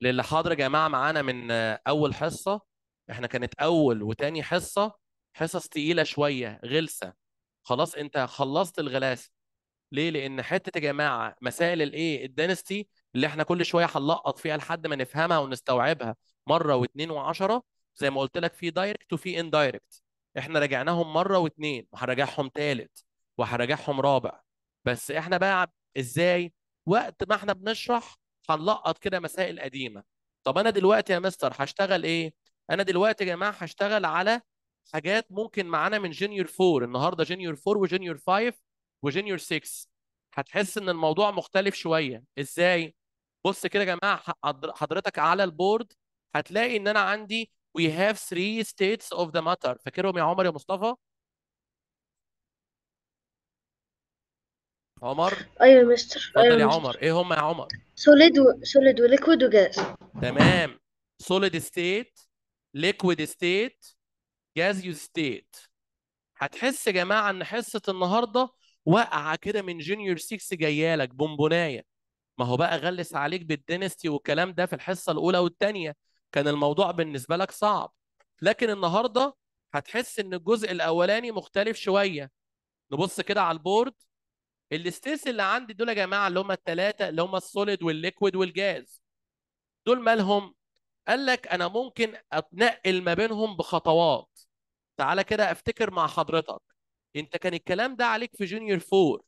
للي حاضر يا جماعه معانا من اول حصه احنا كانت اول وتاني حصه حصص تقيله شويه غلسه خلاص انت خلصت الغلاسه ليه لان حته يا جماعه مسائل الايه الدينستي اللي احنا كل شويه هنلقط فيها لحد ما نفهمها ونستوعبها مره واثنين وعشرة زي ما قلت لك في دايركت وفي اندايركت احنا راجعناهم مره واثنين وهراجعهم ثالث وهراجعهم رابع بس احنا بقى ازاي وقت ما احنا بنشرح هنلقط كده مسائل قديمه طب انا دلوقتي يا مستر هشتغل ايه انا دلوقتي يا جماعه هشتغل على حاجات ممكن معانا من جونيور 4 النهارده جونيور 4 وجونيور 5 وجونيور 6 هتحس ان الموضوع مختلف شويه ازاي بص كده يا جماعه حضرتك على البورد هتلاقي ان انا عندي وي هاف 3 ستيتس اوف ذا ماتر فاكرهم يا عمر يا مصطفى عمر ايوه يا مستر أيوة اتفضل أيوة يا مستر. عمر ايه هم يا عمر سوليد سوليد وليكويد وجاز تمام سوليد ستيت ليكويد ستيت جازيوس ستيت هتحس يا جماعه ان حصه النهارده واقعه كده من جونيور 6 جايه لك بونبونايه ما هو بقى غلس عليك بالدينستي والكلام ده في الحصه الاولى والثانيه كان الموضوع بالنسبه لك صعب لكن النهارده هتحس ان الجزء الاولاني مختلف شويه نبص كده على البورد الاستيس اللي عندي دول يا جماعه اللي هم الثلاثه اللي هم السوليد والليكويد والجاز دول مالهم قال لك انا ممكن اتنقل ما بينهم بخطوات تعالى كده افتكر مع حضرتك انت كان الكلام ده عليك في جونيور 4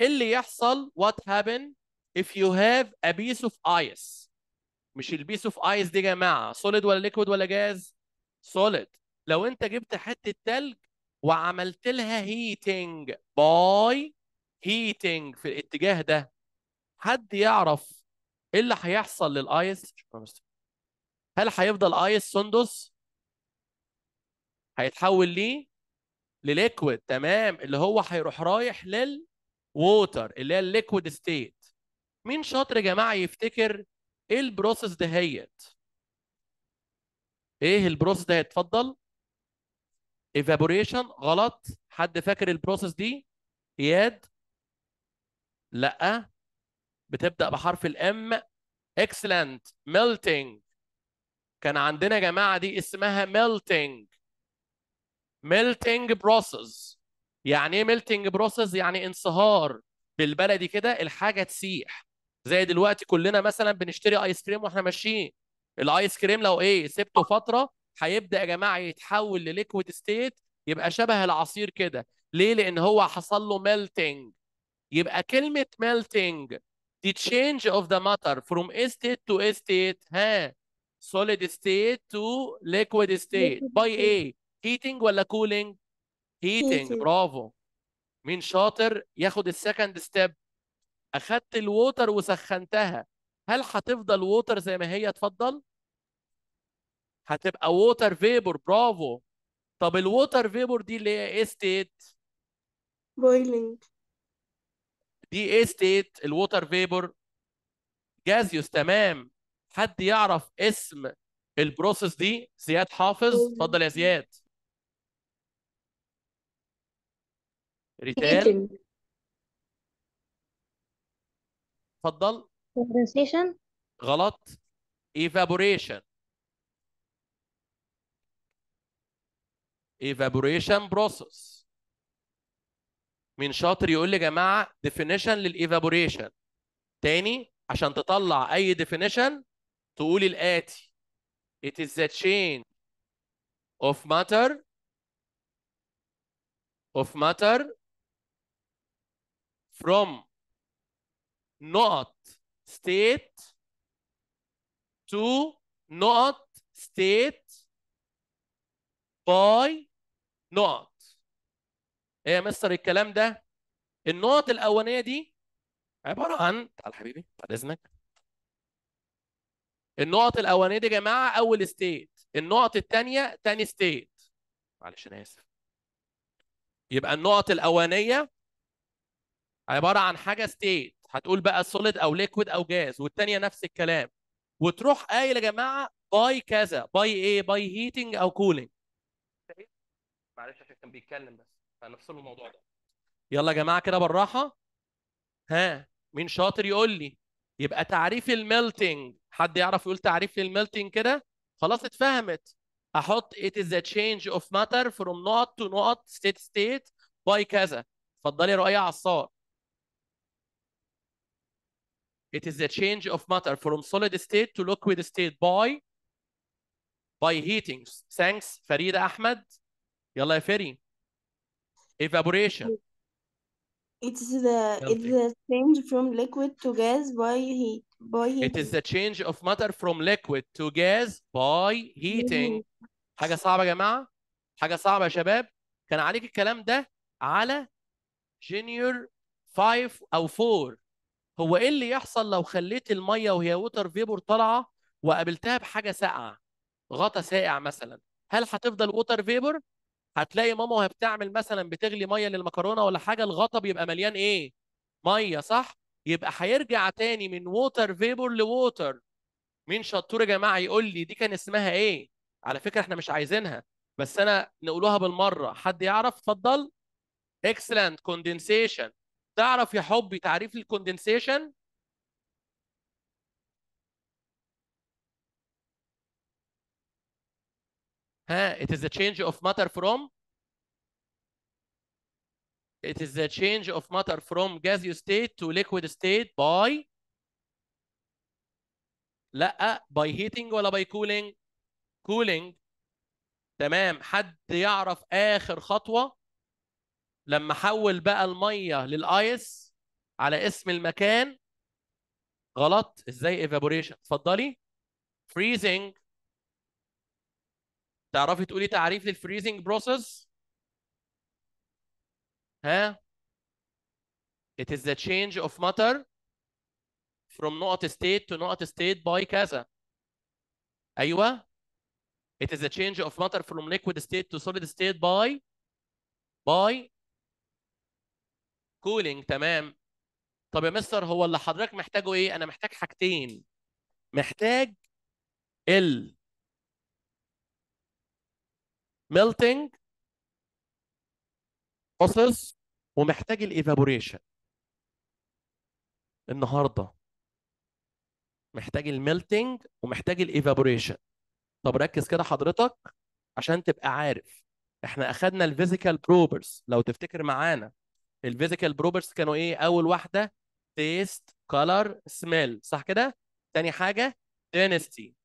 ايه اللي يحصل وات هابن اف يو هاف ا بيس اوف ايس مش البيس اوف ايس دي يا جماعه سوليد ولا ليكويد ولا جاز سوليد لو انت جبت حته تلج وعملت لها هيتنج باي هيتنج في الاتجاه ده حد يعرف ايه اللي هيحصل للايس هل هيفضل ايس سندس هيتحول ليه لليكويد تمام اللي هو هيروح رايح للووتر اللي هي الليكويد ستيت مين شاطر يا جماعه يفتكر ايه البروسيس دهيت ايه البروسيس ده اتفضل ايفابوريشن غلط حد فاكر البروسيس دي اياد لا بتبدا بحرف الام اكسلنت ميلتنج كان عندنا يا جماعه دي اسمها ميلتنج ميلتنج بروسس يعني ايه ميلتنج بروسس يعني انصهار بالبلدي كده الحاجه تسيح زي دلوقتي كلنا مثلا بنشتري ايس كريم واحنا ماشيين الايس كريم لو ايه سبته فتره هيبدا يا جماعه يتحول لليكويد ستيت يبقى شبه العصير كده ليه لان هو حصل له ميلتنج يبقى كلمة melting the change of the matter from a state to a state ها solid state to liquid state by a heating ولا cooling heating برافو مين شاطر ياخد السكند ستيب اخدت الووتر وسخنتها هل هتفضل ووتر زي ما هي اتفضل هتبقى ووتر vapor برافو طب الووتر vapor دي اللي هي ايه ستيت بويلينج دي اي ستيت الووتر فيبر جازيوس تمام حد يعرف اسم البروسيس دي زياد حافظ اتفضل يا زياد ريتال اتفضل غلط evaporation evaporation process مين شاطر يقول لي يا جماعه ديفينيشن للايفابوريشن تاني عشان تطلع اي ديفينيشن تقول الاتي it is the change of matter of matter from not state to not state by not ايه يا مستر الكلام ده النقط الاولانيه دي عباره عن تعال حبيبي بعد اذنك النقط الاولانيه دي يا جماعه اول ستيت النقط الثانيه ثاني ستيت معلش انا اسف يبقى النقط الاولانيه عباره عن حاجه ستيت هتقول بقى سوليد او ليكويد او جاز والثانيه نفس الكلام وتروح قايل يا جماعه باي كذا باي ايه باي هيتنج او كولينج معلش عشان كان بيتكلم بس فنفصل الموضوع ده يلا يا جماعه كده بالراحه ها مين شاطر يقول لي يبقى تعريف الميلتنج حد يعرف يقول تعريف للميلتنج كده خلاص اتفهمت احط it is a change of matter from not to not state state by كذا اتفضلي يا رؤية عصار it is a change of matter from solid state to liquid state by by heating thanks فريدة أحمد يلا يا فري evaporation It's the it's Melting. the change from liquid to gas by heat by heat. it is the change of matter from liquid to gas by heating حاجه صعبه يا جماعه حاجه صعبه يا شباب كان عليك الكلام ده على جونيور 5 او 4 هو ايه اللي يحصل لو خليت الميه وهي ووتر فيبور طالعه وقابلتها بحاجه ساقعه غطا ساقع مثلا هل هتفضل ووتر فيبر هتلاقي ماما وهي بتعمل مثلا بتغلي ميه للمكرونه ولا حاجه الغطا بيبقى مليان ايه؟ ميه صح؟ يبقى هيرجع تاني من ووتر فيبور لووتر مين شطور يا جماعه يقول لي دي كان اسمها ايه؟ على فكره احنا مش عايزينها بس انا نقولوها بالمره حد يعرف اتفضل اكسلنت كوندنسيشن تعرف يا حبي تعريف الكوندنسيشن ها it is the change of matter from it is the change of matter from gaseous state to liquid state by لا by heating ولا by cooling cooling تمام حد يعرف اخر خطوه لما حول بقى الميه للايس على اسم المكان غلط ازاي evaporation اتفضلي freezing تعرفي تقولي تعريف للفريزنج بروسيس ها It is the change of matter from not state to not state by كذا ايوه It is the change of matter from liquid state to solid state by by cooling تمام طب يا مستر هو اللي حضرتك محتاجه ايه؟ انا محتاج حاجتين محتاج ال ميلتنج بروسس ومحتاج الايفابوريشن النهارده محتاج الميلتنج ومحتاج الايفابوريشن طب ركز كده حضرتك عشان تبقى عارف احنا اخدنا الفيزيكال بروبرز لو تفتكر معانا الفيزيكال بروبرز كانوا ايه اول واحده تيست كولر سميل صح كده تاني حاجه دينستي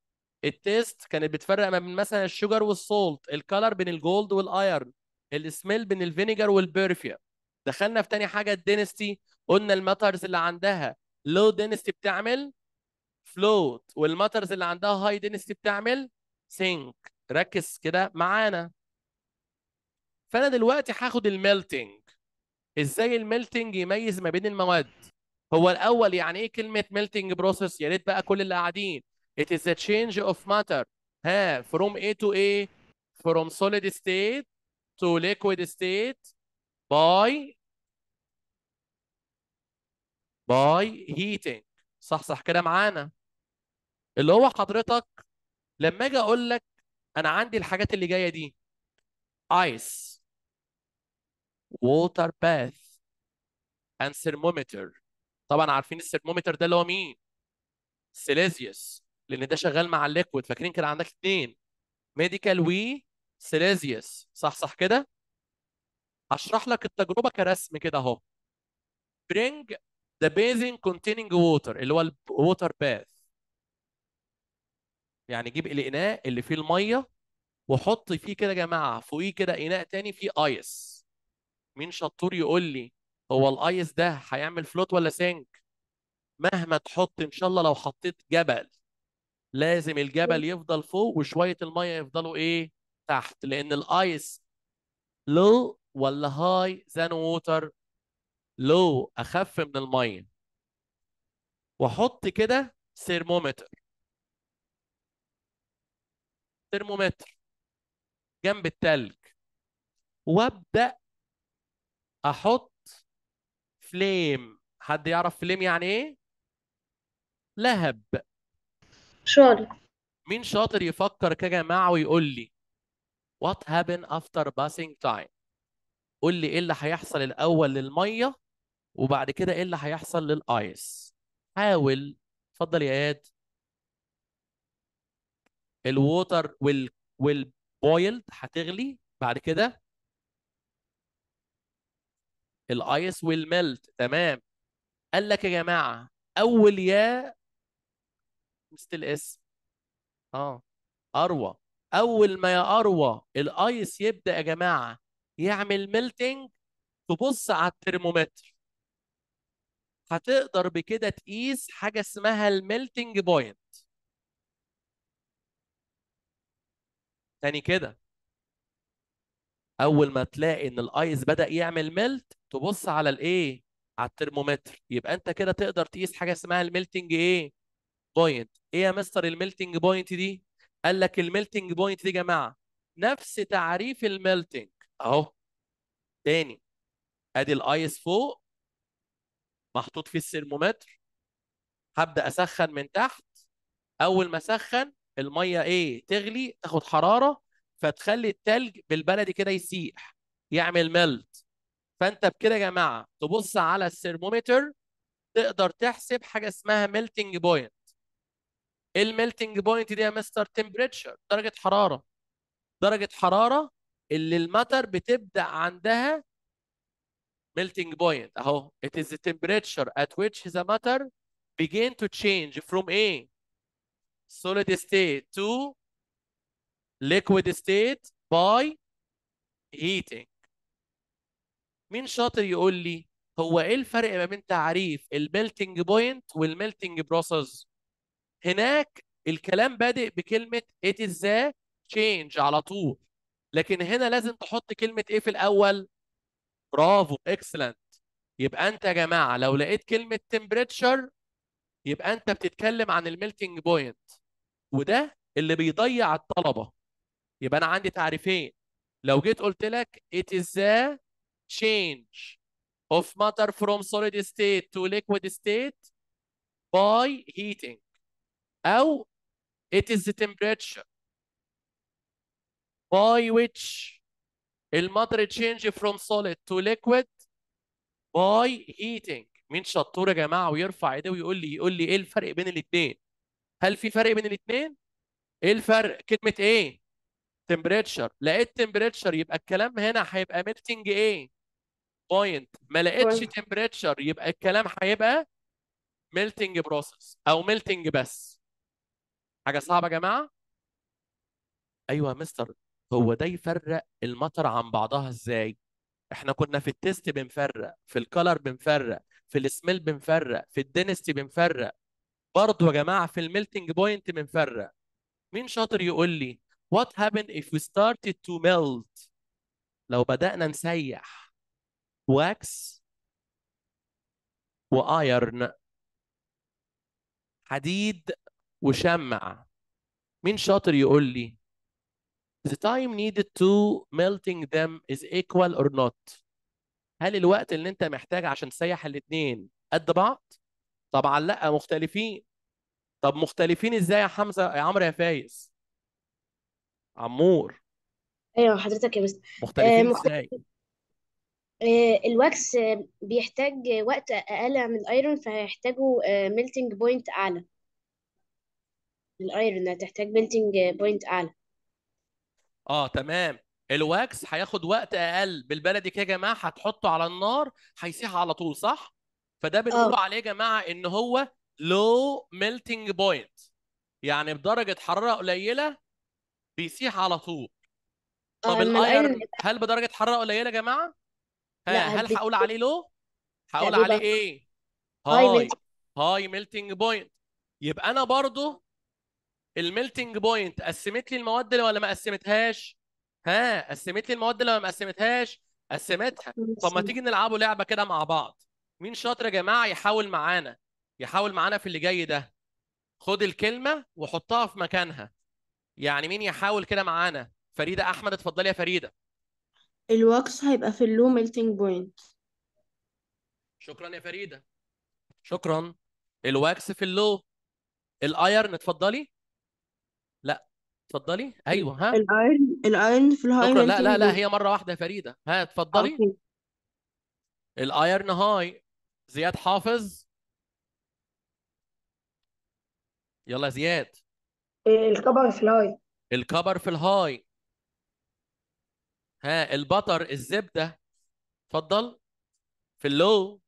التيست كانت بتفرق ما بين مثلا الشوجر والسولت الكلر بين الجولد والايرن السميل بين الفينيجر والبيرفيا دخلنا في تاني حاجه الدينستي قلنا الماترز اللي عندها لو دينستي بتعمل فلوت والماترز اللي عندها هاي دينستي بتعمل سينك ركز كده معانا فانا دلوقتي هاخد الميلتنج ازاي الميلتنج يميز ما بين المواد هو الاول يعني ايه كلمه ميلتنج بروسيس يا ريت بقى كل اللي قاعدين It is a change of matter ها from A to A from solid state to liquid state by by heating صح صح كده معانا اللي هو حضرتك لما اجي اقول لك انا عندي الحاجات اللي جايه دي ice water bath and thermometer طبعا عارفين الثرمومتر ده اللي هو مين؟ سيليزيوس لان ده شغال مع الليكويد فاكرين كان عندك اثنين ميديكال وي سيليزيوس صح صح كده هشرح لك التجربه كرسم كده اهو برينج ذا بيزين كونتيننج ووتر اللي هو الووتر باث يعني جيب الاناء اللي فيه الميه وحط فيه كده يا جماعه فوقيه كده اناء تاني فيه ايس مين شطور يقول لي هو الايس ده هيعمل فلوت ولا سينك مهما تحط ان شاء الله لو حطيت جبل لازم الجبل يفضل فوق وشويه الميه يفضلوا ايه تحت لان الايس لو ولا هاي زان ووتر لو اخف من الميه واحط كده ثرمومتر ثرمومتر جنب التلج وابدا احط فليم حد يعرف فليم يعني ايه لهب شاطر مين شاطر يفكر كده يا جماعه ويقول لي what happened after passing time قول لي ايه اللي هيحصل الاول للميه وبعد كده ايه اللي هيحصل للايس حاول اتفضل يا اياد الووتر وال وال هتغلي بعد كده الايس ويل ميلت تمام قال لك يا جماعه اول يا ستيل اس اه اروى اول ما يا اروى الايس يبدا يا جماعه يعمل ميلتنج تبص على الترمومتر هتقدر بكده تقيس حاجه اسمها الميلتنج بوينت تاني كده اول ما تلاقي ان الايس بدا يعمل ميلت تبص على الايه على الترمومتر يبقى انت كده تقدر تقيس حاجه اسمها الميلتنج ايه بوينت ايه يا مستر الميلتنج بوينت دي قال لك الميلتنج بوينت دي يا جماعه نفس تعريف الميلتنج اهو تاني ادي الايس فوق محطوط فيه السيرمومتر هبدا اسخن من تحت اول ما اسخن الميه ايه تغلي تاخد حراره فتخلي التلج بالبلدي كده يسيح يعمل ميلت فانت بكده يا جماعه تبص على السيرمومتر تقدر تحسب حاجه اسمها ميلتنج بوينت الميلتنج بوينت دي يا مستر تمبريتشر درجه حراره درجه حراره اللي المتر بتبدا عندها melting point اهو it is the temperature at which the matter begin to change from a solid state to liquid state by heating مين شاطر يقول لي هو ايه الفرق ما بين تعريف الميلتنج بوينت والميلتنج بروسس هناك الكلام بادئ بكلمه it is the change على طول لكن هنا لازم تحط كلمه ايه في الاول برافو اكسلنت يبقى انت يا جماعه لو لقيت كلمه temperature يبقى انت بتتكلم عن الميلتنج بوينت وده اللي بيضيع الطلبه يبقى انا عندي تعريفين لو جيت قلت لك it is the change of matter from solid state to liquid state by heating أو it is the temperature by which الماتر change from solid to liquid by heating مين شطور يا جماعه ويرفع ايده ويقول لي يقول لي ايه الفرق بين الاثنين هل في فرق بين الاثنين ايه الفرق كلمه ايه temperature لقيت temperature يبقى الكلام هنا هيبقى melting ايه point ما لقيتش temperature يبقى الكلام هيبقى melting process او melting بس حاجه صعبه يا جماعه ايوه يا مستر هو ده يفرق المطر عن بعضها ازاي احنا كنا في التيست بنفرق في الكلر بنفرق في السميل بنفرق في الدينستي بنفرق برضه يا جماعه في الميلتنج بوينت بنفرق مين شاطر يقول لي what happened if we started to melt لو بدأنا نسيح واكس وايرن حديد وشمع مين شاطر يقول لي The time needed to melting them is equal or not هل الوقت اللي انت محتاج عشان تسيح الاثنين قد بعض؟ طبعا لا مختلفين طب مختلفين ازاي يا حمزه يا عمرو يا فايز؟ عمور ايوه حضرتك يا بس مختلفين آه، ازاي؟ آه، الواكس بيحتاج وقت اقل من الايرون فهيحتاجوا ميلتنج آه، بوينت اعلى الايرن انها تحتاج بوينت اعلى اه تمام الواكس هياخد وقت اقل بالبلدي كده يا جماعه هتحطه على النار هيسيح على طول صح فده بنقول آه. عليه يا جماعه ان هو لو ميلتنج بوينت يعني بدرجه حراره قليله بيسيح على طول آه، طب الايرون هل بدرجه حراره قليله يا جماعه ها هل هقول عليه لو هقول عليه ايه هاي هاي ميلتنج بوينت يبقى انا برضو الميلتنج بوينت قسمت لي المواد ولا ما قسمتهاش ها قسمت لي المواد ولا ما قسمتهاش قسمتها طب ما تيجي نلعبوا لعبه كده مع بعض مين شاطر يا جماعه يحاول معانا يحاول معانا في اللي جاي ده خد الكلمه وحطها في مكانها يعني مين يحاول كده معانا فريده احمد اتفضلي يا فريده الوكس هيبقى في اللو ميلتنج بوينت شكرا يا فريده شكرا الواكس في اللو الايرن اتفضلي لا اتفضلي ايوه ها الايرن الايرن في الهاي شكرا لا لا لا هي مره واحده يا فريده ها اتفضلي الايرن هاي زياد حافظ يلا زياد الكبر في الهاي الكبر في الهاي ها البطر الزبده اتفضل في اللو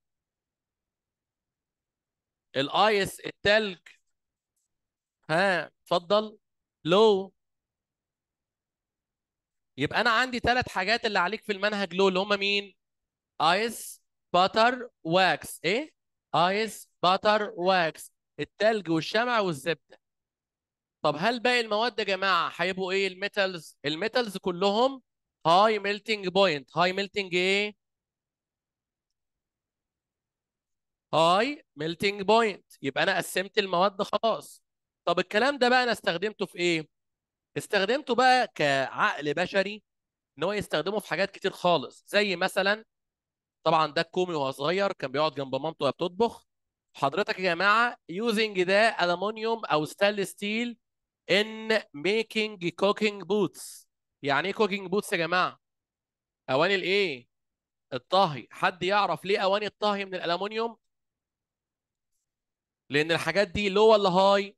الايس التلج ها اتفضل لو يبقى انا عندي ثلاث حاجات اللي عليك في المنهج لو اللي هم مين ايس باتر واكس ايه ايس باتر واكس التلج والشمع والزبده طب هل باقي المواد يا جماعه هيبقوا ايه الميتالز الميتالز كلهم هاي ميلتنج بوينت هاي ميلتنج ايه هاي ميلتنج بوينت يبقى انا قسمت المواد خلاص طب الكلام ده بقى انا استخدمته في ايه؟ استخدمته بقى كعقل بشري ان هو يستخدمه في حاجات كتير خالص زي مثلا طبعا ده الكومي وهو صغير كان بيقعد جنب مامته وهي بتطبخ حضرتك يا جماعه يوزنج ده المونيوم او ستانل ستيل ان ميكينج كوكينج بوتس يعني ايه كوكينج بوتس يا جماعه اواني الايه الطهي حد يعرف ليه اواني الطهي من الالومنيوم لان الحاجات دي لو ولا هاي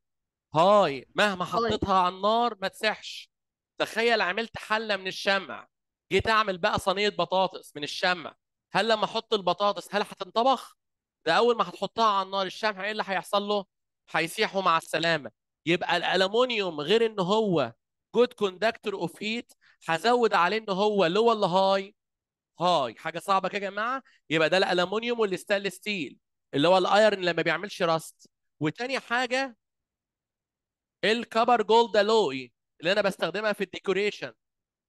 هاي مهما حطيتها على النار ما تسحش تخيل عملت حله من الشمع جيت اعمل بقى صينيه بطاطس من الشمع هل لما احط البطاطس هل هتنطبخ ده اول ما هتحطها على النار الشمع ايه اللي هيحصل له هيسيح ومع السلامه يبقى الالومنيوم غير ان هو جود كوندكتور اوف هيت هزود عليه ان هو لو ولا هاي هاي حاجه صعبه كده يا جماعه يبقى ده الالومنيوم والستانلس ستيل اللي هو الايرن اللي ما بيعملش راست وتاني حاجه الكبر جولد الوي اللي انا بستخدمها في الديكوريشن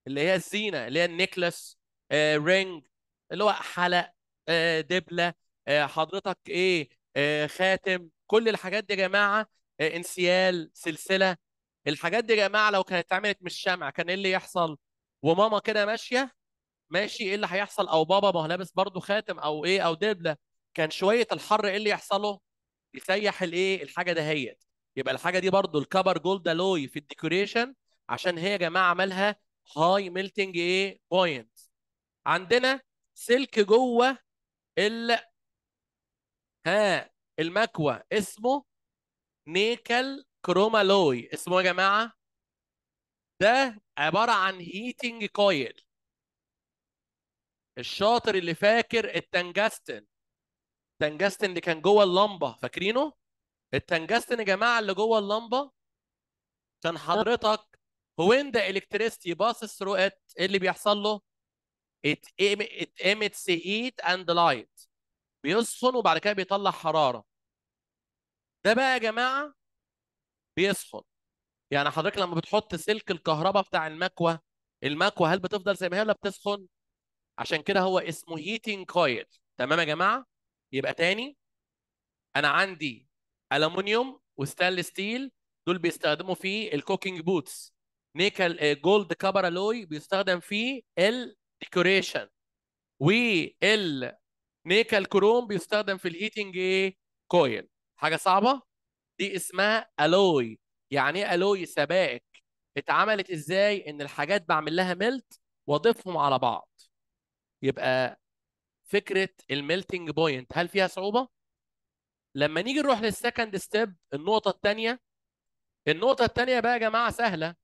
اللي هي الزينه اللي هي النيكلس آه، رينج اللي هو حلق آه، دبله آه، حضرتك ايه خاتم كل الحاجات دي يا جماعه انسيال سلسله الحاجات دي يا جماعه لو كانت اتعملت من الشمع كان ايه اللي يحصل وماما كده ماشيه ماشي ايه اللي هيحصل او بابا ما هو لابس برضه خاتم او ايه او دبله كان شويه الحر ايه اللي يحصله يسيح الايه الحاجه دهيت يبقى الحاجه دي برضو الكبر جولد الوي في الديكوريشن عشان هي يا جماعه عملها هاي ميلتنج ايه بوينت عندنا سلك جوه ال ها المكوى اسمه نيكل كرومالوي اسمه إيه يا جماعه ده عباره عن هيتنج كويل الشاطر اللي فاكر التنجستن التنجستن اللي كان جوه اللمبه فاكرينه التنجستن يا جماعه اللي جوه اللمبه كان حضرتك وين ذا الكتريستي باسس ثرو ات ايه اللي بيحصل له؟ ات ات ات emits اند لايت بيسخن وبعد كده بيطلع حراره ده بقى يا جماعه بيسخن يعني حضرتك لما بتحط سلك الكهرباء بتاع المكوه المكوه هل بتفضل زي ما هي ولا بتسخن؟ عشان كده هو اسمه هيتنج كويل تمام يا جماعه؟ يبقى تاني انا عندي الومنيوم وستانلس ستيل دول بيستخدموا في الكوكينج بوتس نيكل آه، جولد كابر الوي بيستخدم في الديكوريشن وال نيكل كروم بيستخدم في الهيتنج ايه كويل حاجه صعبه دي اسمها الوي يعني ايه الوي سبائك اتعملت ازاي ان الحاجات بعمل لها ملت واضيفهم على بعض يبقى فكره الميلتنج بوينت هل فيها صعوبه لما نيجي نروح للسكند ستيب النقطه الثانيه النقطه الثانيه بقى يا جماعه سهله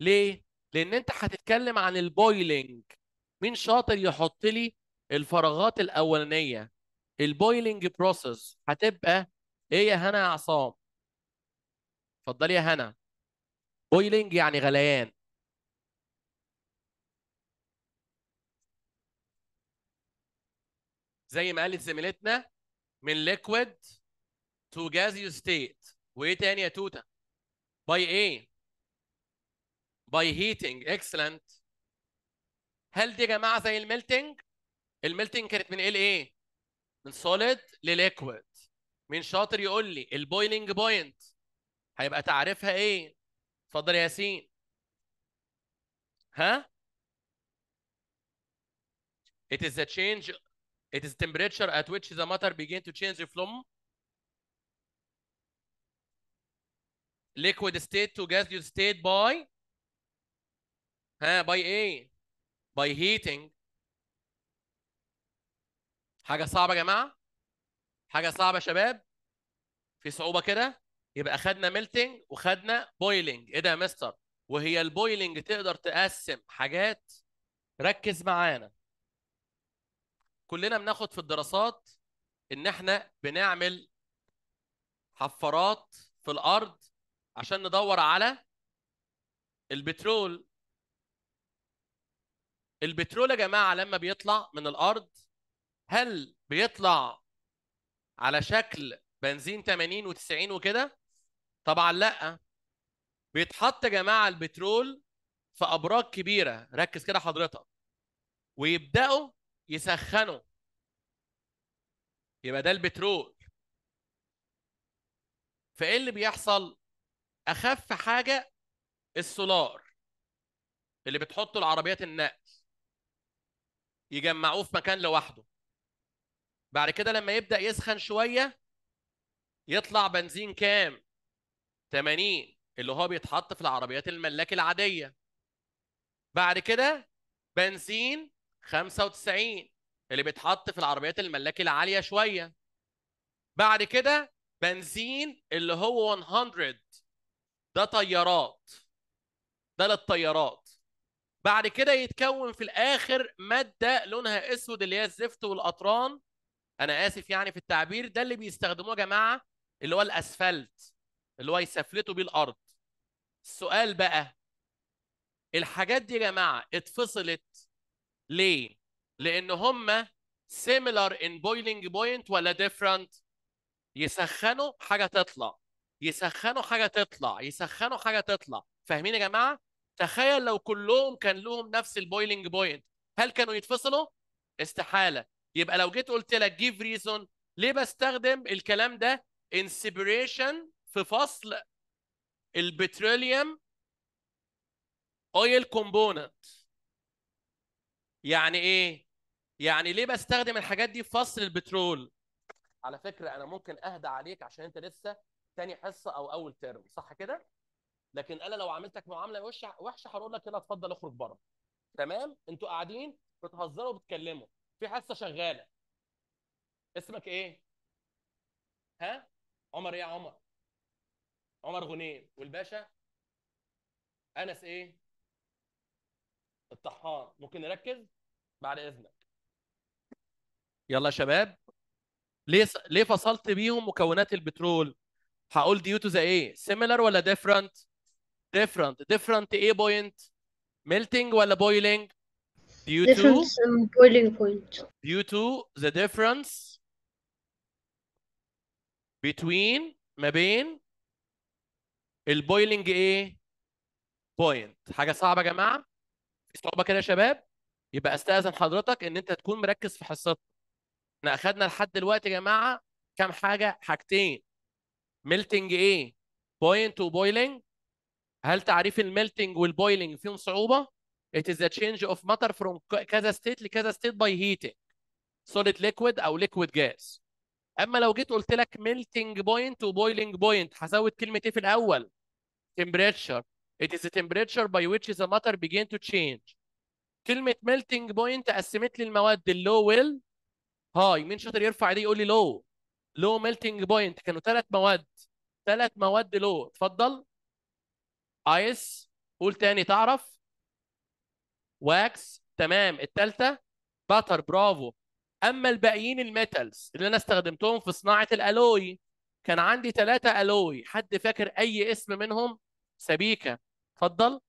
ليه لان انت هتتكلم عن البويلينج مين شاطر يحط لي الفراغات الاولانيه البويلينج بروسيس هتبقى ايه يا هنا يا عصام اتفضلي يا هنا بويلينج يعني غليان زي ما قالت زميلتنا من ليكويد تو جازيو ستيت وايه تاني يا توتا باي ايه باي هيتنج اكسلنت هل دي يا جماعه زي الميلتنج الميلتنج كانت من ايه لايه من سوليد لليكويد مين شاطر يقول لي البويلنج بوينت هيبقى تعريفها ايه اتفضل يا ياسين ها It is the change It is temperature at which the matter begin to change from liquid state to gaseous state by ها by A by heating حاجة صعبة يا جماعة؟ حاجة صعبة يا شباب؟ في صعوبة كده؟ يبقى خدنا ميلتنج وخدنا boiling ايه ده يا مستر؟ وهي البويلنج تقدر تقسم حاجات ركز معانا كلنا بناخد في الدراسات ان احنا بنعمل حفارات في الارض عشان ندور على البترول البترول يا جماعه لما بيطلع من الارض هل بيطلع على شكل بنزين 80 و90 وكده طبعا لا بيتحط يا جماعه البترول في ابراج كبيره ركز كده حضرتك ويبداوا يسخنوا يبقى ده البترول فايه اللي بيحصل اخف حاجه السولار اللي بتحطه العربيات النقل يجمعوه في مكان لوحده بعد كده لما يبدا يسخن شويه يطلع بنزين كام 80 اللي هو بيتحط في العربيات الملاك العاديه بعد كده بنزين 95 اللي بيتحط في العربيات الملاكي العاليه شويه بعد كده بنزين اللي هو 100 ده طيارات ده للطيارات بعد كده يتكون في الاخر ماده لونها اسود اللي هي الزفت والقطران انا اسف يعني في التعبير ده اللي بيستخدموه يا جماعه اللي هو الاسفلت اللي هو يسفلتوا بيه الارض السؤال بقى الحاجات دي يا جماعه اتفصلت ليه؟ لأن هما similar in boiling point ولا different؟ يسخنوا حاجة تطلع يسخنوا حاجة تطلع يسخنوا حاجة تطلع فاهمين يا جماعة؟ تخيل لو كلهم كان لهم نفس البويلنج بوينت هل كانوا يتفصلوا؟ استحالة يبقى لو جيت قلت لك جيف ريزون ليه بستخدم الكلام ده in separation في فصل البتروليوم اويل كومبوننت يعني ايه يعني ليه بستخدم الحاجات دي في فصل البترول على فكره انا ممكن اهدى عليك عشان انت لسه تاني حصه او اول ترم صح كده لكن انا لو عملتك معامله وحشه وحشه هقول لك يلا اتفضل اخرج بره تمام انتوا قاعدين بتهزروا وبتكلموا في حصه شغاله اسمك ايه ها عمر ايه يا عمر عمر غنيم والباشا انس ايه الطحان ممكن نركز بعد اذنك يلا يا شباب ليه ليه فصلت بيهم مكونات البترول هقول ديو تو ذا ايه سيميلر ولا ديفرنت ديفرنت ديفرنت ايه بوينت ميلتنج ولا بويلينج ديو تو to and بويلينج بوينت ديو تو ذا difference between ما بين البويلينج ايه بوينت حاجه صعبه يا جماعه في صعوبه كده يا شباب يبقى استاذن حضرتك ان انت تكون مركز في حصتنا احنا اخدنا لحد دلوقتي يا جماعه كام حاجه حاجتين ميلتنج ايه بوينت وبويلنج هل تعريف الميلتنج والبويلنج فيهم صعوبه It is a change of matter from كذا state لكذا state by heating. Solid liquid أو liquid gas. أما لو جيت قلت لك melting point و بوينت point هزود كلمة إيه في الأول؟ Temperature. It is the temperature by which the matter begin to change. كلمه ميلتنج بوينت قسمت لي المواد اللو ويل هاي مين شاطر يرفع ايديه يقول لي لو لو ميلتنج بوينت كانوا ثلاث مواد ثلاث مواد لو اتفضل ايس قول تاني تعرف واكس تمام الثالثه باتر برافو اما الباقيين الميتالز اللي انا استخدمتهم في صناعه الالوي كان عندي ثلاثه الوي حد فاكر اي اسم منهم سبيكه اتفضل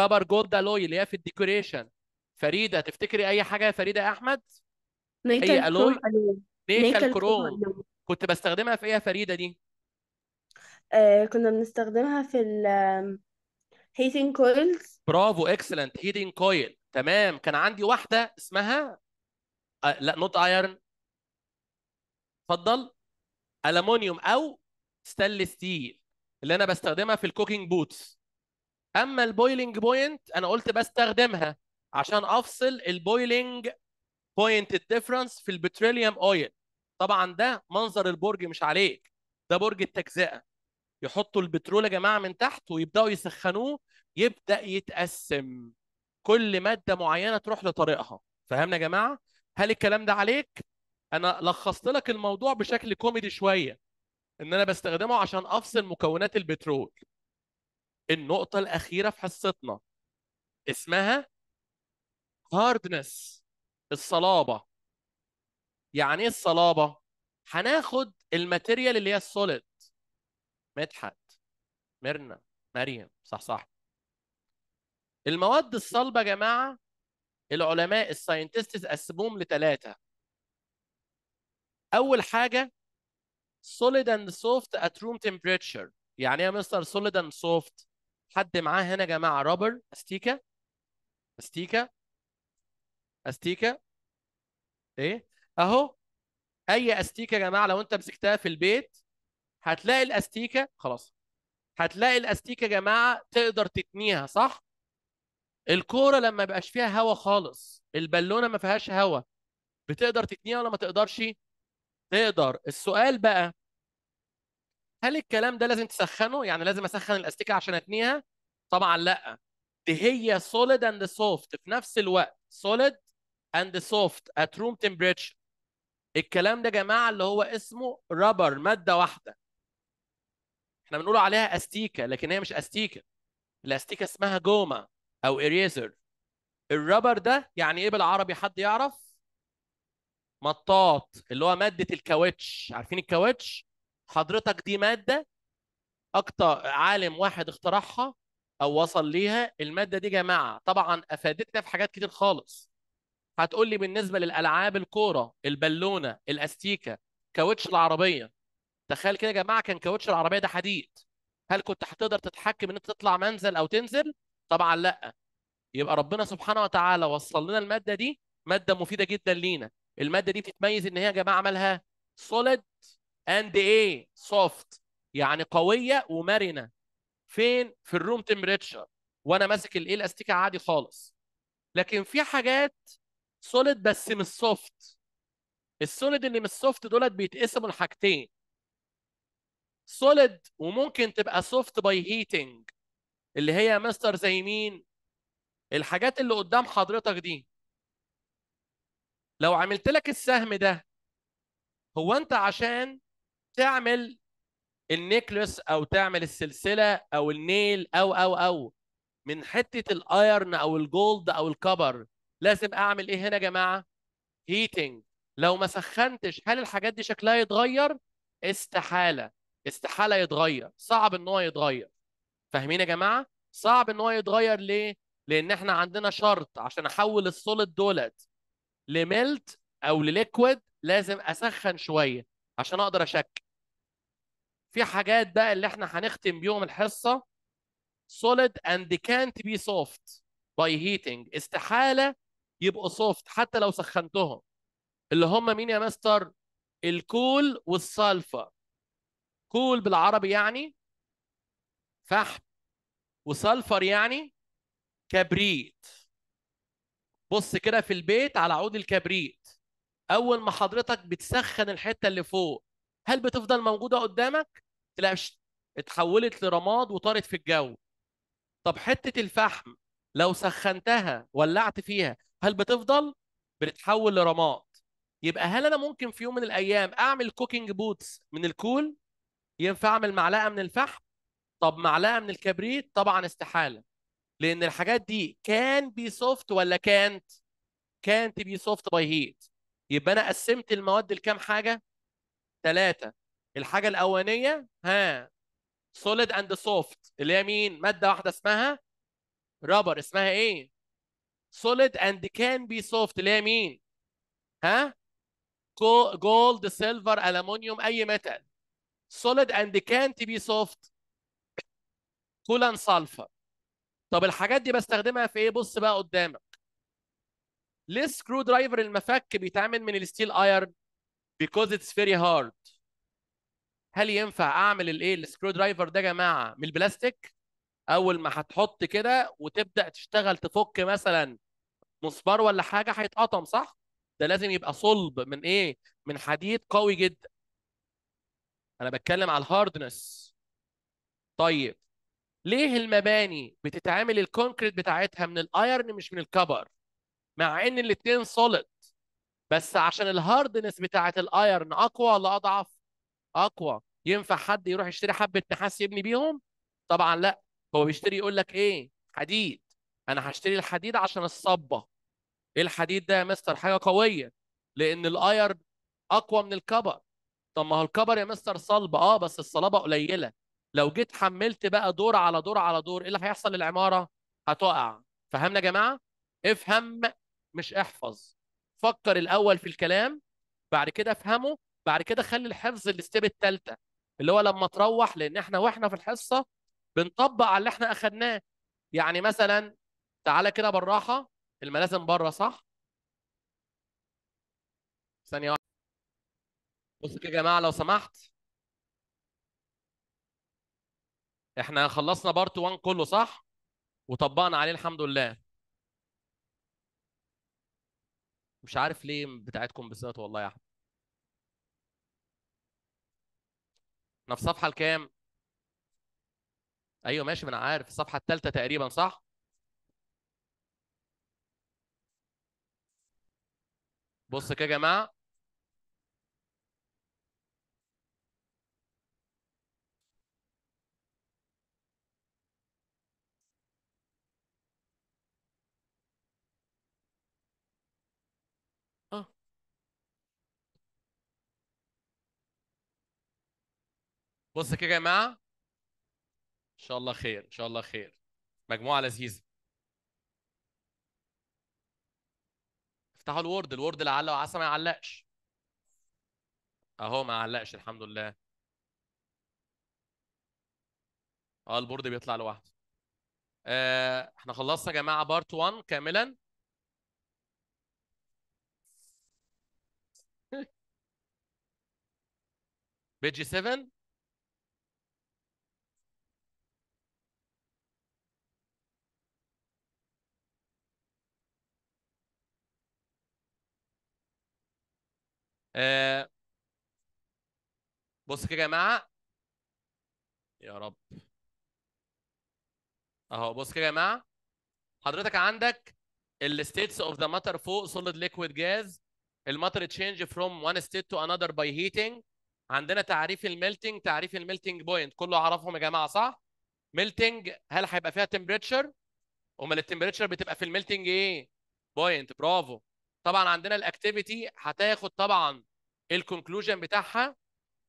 تعتبر جولد الوي اللي هي في الديكوريشن فريده تفتكري اي حاجه يا فريده يا احمد نيكل هي الوي أيوة. نيكل كروم كنت بستخدمها في ايه يا فريده دي آه، كنا بنستخدمها في ال هيتنج كويلز برافو اكسلنت هيتنج كويل تمام كان عندي واحده اسمها آه، لا نوت ايرن اتفضل الومنيوم او ستانلس ستيل اللي انا بستخدمها في الكوكينج بوتس اما البويلنج بوينت انا قلت بستخدمها عشان افصل البويلنج بوينت الديفرنس في البتروليوم اويل طبعا ده منظر البرج مش عليك ده برج التجزئه يحطوا البترول يا جماعه من تحت ويبداوا يسخنوه يبدا يتقسم كل ماده معينه تروح لطريقها فهمنا يا جماعه هل الكلام ده عليك انا لخصت لك الموضوع بشكل كوميدي شويه ان انا بستخدمه عشان افصل مكونات البترول النقطة الأخيرة في حصتنا اسمها هاردنس الصلابة يعني إيه الصلابة؟ هناخد الماتيريال اللي هي السوليد مدحت ميرنا مريم صح صح المواد الصلبة يا جماعة العلماء الساينتست قسموهم لتلاتة أول حاجة solid and soft at room temperature يعني ايه يا مستر solid and soft حد معاه هنا يا جماعه رابر استيكا استيكا استيكا ايه اهو اي استيكه يا جماعه لو انت مسكتها في البيت هتلاقي الاستيكه خلاص هتلاقي الاستيكه يا جماعه تقدر تتنيها صح الكوره لما بقاش فيها هوا خالص البالونه ما فيهاش هوا بتقدر تتنيها ولا ما تقدرش تقدر السؤال بقى هل الكلام ده لازم تسخنه يعني لازم اسخن الاستيكه عشان اتنيها طبعا لا دي هي سوليد اند سوفت في نفس الوقت سوليد اند سوفت ات روم تمبريتشر الكلام ده يا جماعه اللي هو اسمه رابر ماده واحده احنا بنقول عليها استيكه لكن هي مش استيكه الاستيكه اسمها جوما او اريزر الرابر ده يعني ايه بالعربي حد يعرف مطاط اللي هو ماده الكاوتش عارفين الكاوتش حضرتك دي ماده اكتر عالم واحد اخترعها او وصل ليها الماده دي جماعه طبعا افادتنا في حاجات كتير خالص هتقول لي بالنسبه للالعاب الكوره البالونه الاستيكه كاوتش العربيه تخيل كده يا جماعه كان كاوتش العربيه ده حديد هل كنت هتقدر تتحكم ان انت تطلع منزل او تنزل طبعا لا يبقى ربنا سبحانه وتعالى وصل لنا الماده دي ماده مفيده جدا لينا الماده دي بتتميز ان هي يا جماعه عملها سوليد اند ايه سوفت يعني قويه ومرنه فين في الروم تمبريتشر وانا ماسك الايه الاستيكه عادي خالص لكن في حاجات سوليد بس مش سوفت السوليد اللي مش سوفت دولت بيتقسموا لحاجتين سوليد وممكن تبقى سوفت باي هيتنج اللي هي مستر زي مين الحاجات اللي قدام حضرتك دي لو عملت لك السهم ده هو انت عشان تعمل النيكلس او تعمل السلسله او النيل او او او من حته الايرن او الجولد او الكبر لازم اعمل ايه هنا يا جماعه هيتنج لو ما سخنتش هل الحاجات دي شكلها يتغير استحاله استحاله يتغير صعب ان هو يتغير فاهمين يا جماعه صعب ان هو يتغير ليه لان احنا عندنا شرط عشان احول السوليد دولت لميلت او لليكويد لازم اسخن شويه عشان اقدر اشكل في حاجات بقى اللي احنا هنختم بيهم الحصه solid and can't be soft by heating استحاله يبقوا soft حتى لو سخنتهم اللي هم مين يا مستر الكول والسلفر كول بالعربي يعني فحم وسلفر يعني كبريت بص كده في البيت على عود الكبريت اول ما حضرتك بتسخن الحته اللي فوق هل بتفضل موجوده قدامك تلاقي اتحولت لرماد وطارت في الجو طب حته الفحم لو سخنتها ولعت فيها هل بتفضل بتتحول لرماد يبقى هل انا ممكن في يوم من الايام اعمل كوكينج بوتس من الكول ينفع اعمل معلقه من الفحم طب معلقه من الكبريت طبعا استحاله لان الحاجات دي كان بي سوفت ولا كانت كانت بي سوفت باي هيت يبقى انا قسمت المواد لكام حاجه ثلاثه الحاجه الاولانيه ها سوليد اند سوفت اللي هي مين ماده واحده اسمها رابر اسمها ايه سوليد اند كان بي سوفت اللي هي مين ها جولد سيلفر الومنيوم اي ميتال سوليد اند كانت بي سوفت كولان سلفر طب الحاجات دي بستخدمها في ايه بص بقى قدامك ليه السكرو درايفر المفك بيتعمل من الستيل ايرن بيكوز اتس فيري هارد هل ينفع اعمل الايه السكرو درايفر ده يا جماعه من البلاستيك اول ما هتحط كده وتبدا تشتغل تفك مثلا مسبار ولا حاجه هيتقطم صح ده لازم يبقى صلب من ايه من حديد قوي جدا انا بتكلم على الهاردنس طيب ليه المباني بتتعامل الكونكريت بتاعتها من الايرن مش من الكبر مع ان الاثنين سوليد بس عشان الهاردنس بتاعه الايرن اقوى ولا اضعف اقوى ينفع حد يروح يشتري حبه نحاس يبني بيهم طبعا لا هو بيشتري يقول لك ايه حديد انا هشتري الحديد عشان الصبه ايه الحديد ده يا مستر حاجه قويه لان الايرن اقوى من الكبر طب ما هو الكبر يا مستر صلب اه بس الصلابه قليله لو جيت حملت بقى دور على دور على دور ايه اللي هيحصل للعماره هتقع فهمنا يا جماعه افهم مش احفظ فكر الاول في الكلام بعد كده افهمه بعد كده خلي الحفظ الاستيب الثالثه اللي هو لما تروح لان احنا واحنا في الحصه بنطبق على اللي احنا اخدناه يعني مثلا تعالى كده بالراحه الملازم بره صح ثانيه واحده بصوا يا جماعه لو سمحت احنا خلصنا بارت 1 كله صح وطبقنا عليه الحمد لله مش عارف ليه بتاعتكم بالذات والله يا احمد احنا في الصفحه الكام ايوه ماشي ما انا عارف الصفحه الثالثه تقريبا صح بص كده يا جماعه بص كده يا جماعه ان شاء الله خير ان شاء الله خير مجموعه لذيذه افتحوا الوورد الوورد لعل وعسى ما يعلقش اهو ما علقش الحمد لله اه البورد بيطلع لوحده آه احنا خلصنا يا جماعه بارت 1 كاملا بيجي 7 آه، بص كده يا جماعه يا رب اهو بص كده يا جماعه حضرتك عندك الستيتس اوف ذا ماتر فوق سوليد ليكويد جاز الماتر تشينج فروم وان ستيت تو انذر باي هيتنج عندنا تعريف الميلتنج تعريف الميلتنج بوينت كله اعرفهم يا جماعه صح ميلتنج هل هيبقى فيها تمبريتشر امال التمبريتشر بتبقى في الميلتنج ايه بوينت برافو طبعا عندنا الاكتيفيتي هتاخد طبعا الكونكلوجن بتاعها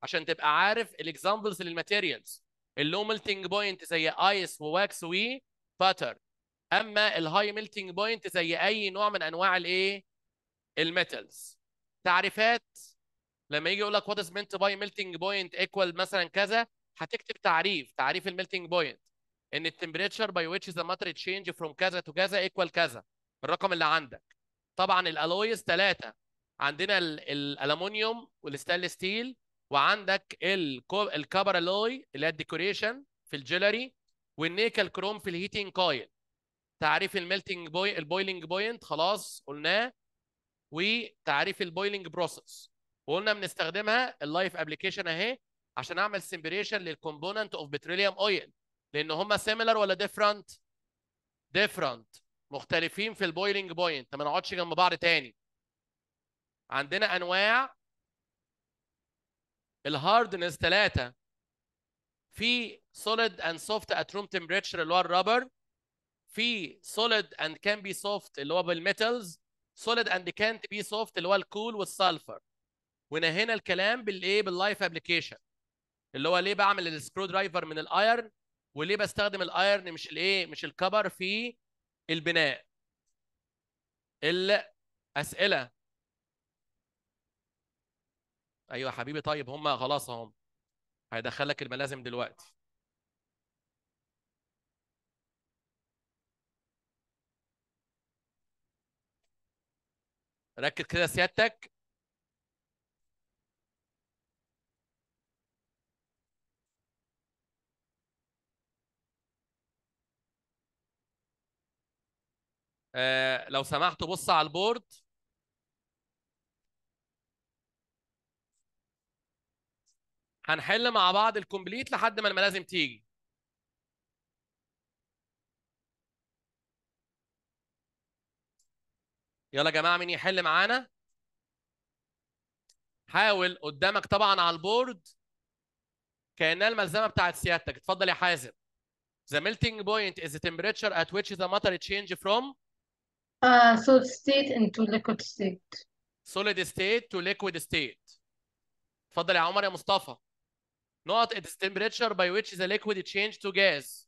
عشان تبقى عارف الاكزامبلز للماتيريالز اللو ميلتنج بوينت زي ايس وواكس باتر اما الهاي ميلتنج بوينت زي اي نوع من انواع الايه الميتالز تعريفات لما يجي يقول لك وات از مينت باي ميلتنج بوينت ايكوال مثلا كذا هتكتب تعريف تعريف الميلتنج بوينت ان التمبريتشر باي ويتش ذا ماتر تشينج فروم كذا تو كذا ايكوال كذا الرقم اللي عندك طبعا الالويز ثلاثه عندنا الالومنيوم والستانلس ستيل وعندك الكبر الوي اللي هي الديكوريشن في الجيلري والنيكل كروم في الهيتنج كويل تعريف الميلتنج بوي البويلنج بوينت خلاص قلناه وتعريف البويلنج بروسس وقلنا بنستخدمها اللايف ابلكيشن اهي عشان اعمل سيمبريشن للكومبوننت اوف بتروليوم اويل لان هما سيميلر ولا ديفرنت ديفرنت مختلفين في البويلنج بوينت ما نقعدش جنب بعض تاني عندنا انواع الهاردنس ثلاثه في سوليد اند سوفت ات روم تمبريتشر اللي هو الرابر في سوليد اند كان بي سوفت اللي هو بالميتالز سوليد اند كانت بي سوفت اللي هو الكول والسلفر ونهينا الكلام بالايه باللايف ابلكيشن اللي هو ليه بعمل السكرو درايفر من الايرن وليه بستخدم الايرن مش الايه مش الكبر في البناء الأسئلة أيوة يا حبيبي طيب هم خلاص هم هيدخلك الملازم دلوقتي ركز كده سيادتك آه، لو سمحتوا بص على البورد هنحل مع بعض الكومبليت لحد ما الملازم تيجي يلا يا جماعه مين يحل معانا حاول قدامك طبعا على البورد كانها الملزمه بتاعت سيادتك اتفضل يا حازم The melting point is the temperature at which the matter change from Uh, solid state into liquid state. solid state to liquid state. اتفضل يا عمر يا مصطفى. Not its temperature by which the liquid change to gas.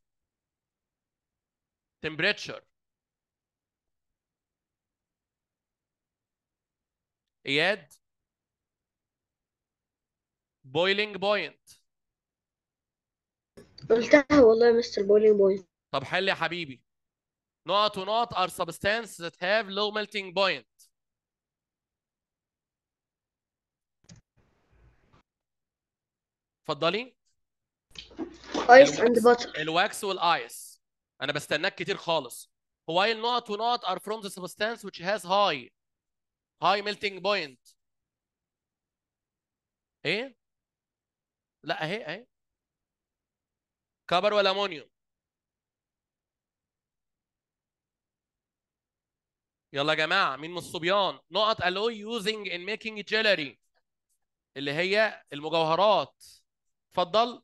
Temperature. اياد Boiling point. قلتها والله يا مستر boiling بوينت طب حل يا حبيبي Not to not are substances that have low melting point. اتفضلي. Ice and butter. الواكس والايس. انا بستناك كتير خالص. While not to not are from the substance which has high high melting point. ايه؟ لا اهي اهي. كبر والامونيوم. يلا يا جماعه مين من الصبيان نقط الوي يوزنج ان ميكينج جيلري اللي هي المجوهرات اتفضل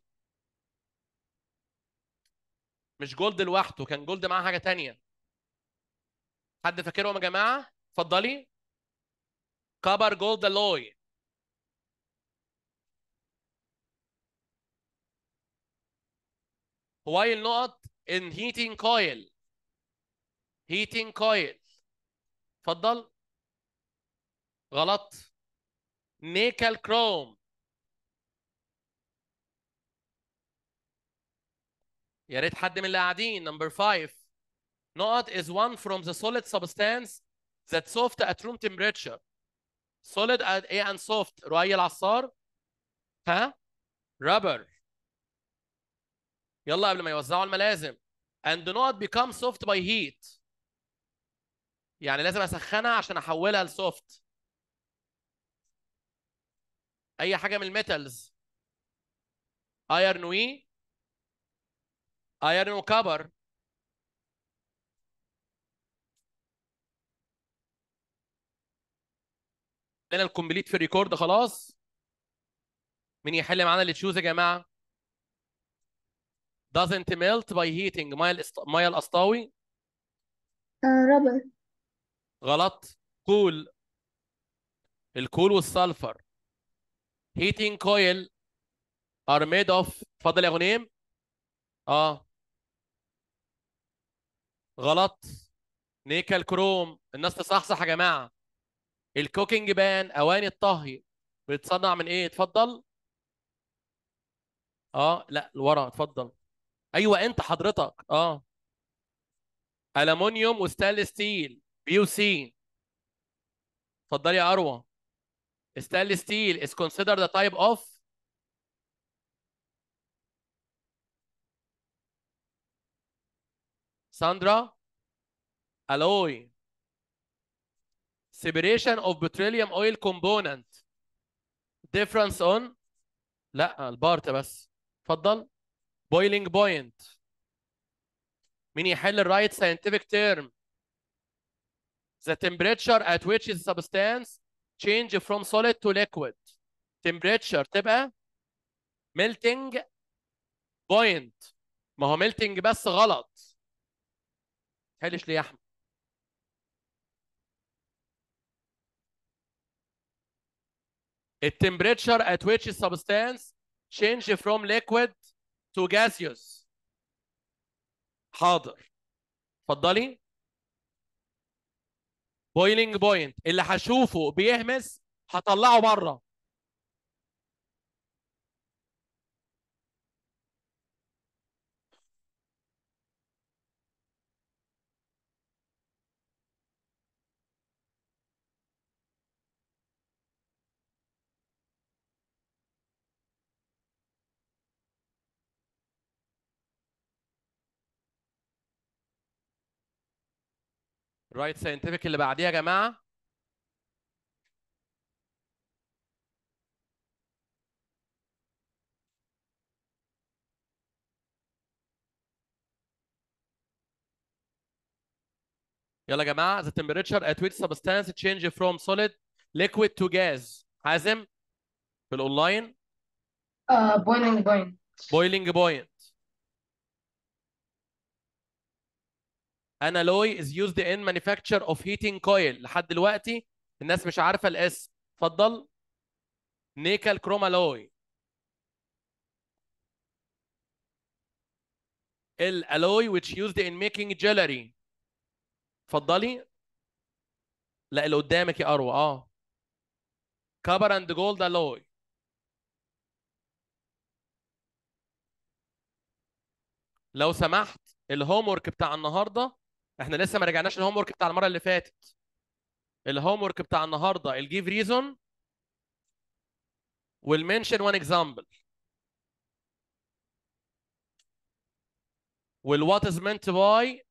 مش جولد لوحده كان جولد معاه حاجه تانية حد فاكرهم يا جماعه اتفضلي كبر جولد الوي وايل نقط ان هيتينج كويل هيتينج كويل اتفضل غلط نيكل كروم يا ريت حد من اللي قاعدين نمبر 5 نقط is one from the solid substance that soft at room temperature solid at A and soft رؤي العصار ها rubber يلا قبل ما يوزعوا الملازم and do not become soft by heat يعني لازم اسخنها عشان احولها لسوفت اي حاجه من الميتالز ايرن وي ايرن وكبر عندنا الكومبليت في الريكورد خلاص مين يحل معانا اللي تشوز يا جماعه doesn't melt by heating مايا مايا الاسطاوي آه، رابر غلط كول الكول والسلفر هيتينج كويل ار ميد اوف اتفضل يا غنيم اه غلط نيكل كروم الناس تصحصح يا جماعه الكوكينج بان اواني الطهي بتتصنع من ايه اتفضل اه لا لورا اتفضل ايوه انت حضرتك اه الومنيوم وستانلس ستيل بيو سي اتفضلي يا اروى ستانلي ستيل از كونسيدر ذا تايب اوف ساندرا الوي سيبريشن اوف بتروليوم اويل كومبوننت ديفرنس اون لا البارت بس اتفضل بويلينج بوينت مين يحل الرايت ساينتفك تيرم The temperature at which the substance change from solid to liquid. Temperature تبقى melting point. ما هو melting بس غلط. تحلش ليه يا احمد؟ The temperature at which the substance change from liquid to gaseous. حاضر. اتفضلي. بويلينج بوينت اللي هشوفه بيهمس هطلعه بره رايت ساينتفك اللي بعديها يا جماعه يلا يا جماعه the temperature at which substance change from solid liquid to gas حازم في الاونلاين بويلينج بوينت بويلينج بوينت لوي از يوزد ان مانيفاكتشر اوف هيتنج كويل لحد دلوقتي الناس مش عارفه الاسم اتفضل نيكل الوي الالوي which used in making jewelry اتفضلي لا اللي قدامك يا اروى اه كبر اند جولد الوي لو سمحت الهوم ورك بتاع النهارده احنا لسه ما رجعناش الهوم ورك بتاع المره اللي فاتت الهوم ورك بتاع النهارده الجيف ريزون والمنشن وان اكزامبل والوات از منت باي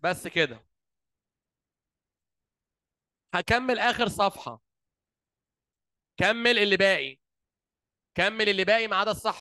بس كده هكمل اخر صفحه كمل اللي باقي كمل اللي باقي ما عدا الصح